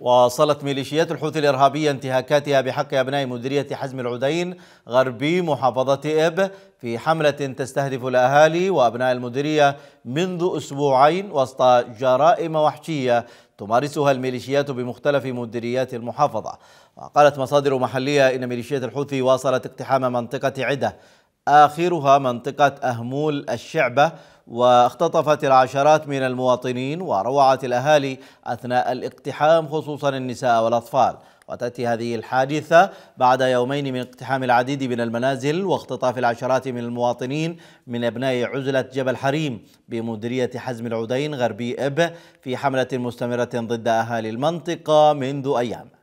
واصلت ميليشيات الحوثي الإرهابية انتهاكاتها بحق أبناء مديرية حزم العدين غربي محافظة إب في حملة تستهدف الأهالي وأبناء المديرية منذ أسبوعين وسط جرائم وحشية تمارسها الميليشيات بمختلف مديريات المحافظة وقالت مصادر محلية إن ميليشيات الحوثي واصلت اقتحام منطقة عدة آخرها منطقة أهمول الشعبة واختطفت العشرات من المواطنين وروعت الأهالي أثناء الاقتحام خصوصا النساء والأطفال وتأتي هذه الحادثة بعد يومين من اقتحام العديد من المنازل واختطاف العشرات من المواطنين من أبناء عزلة جبل حريم بمديرية حزم العودين غربي إب في حملة مستمرة ضد أهالي المنطقة منذ أيام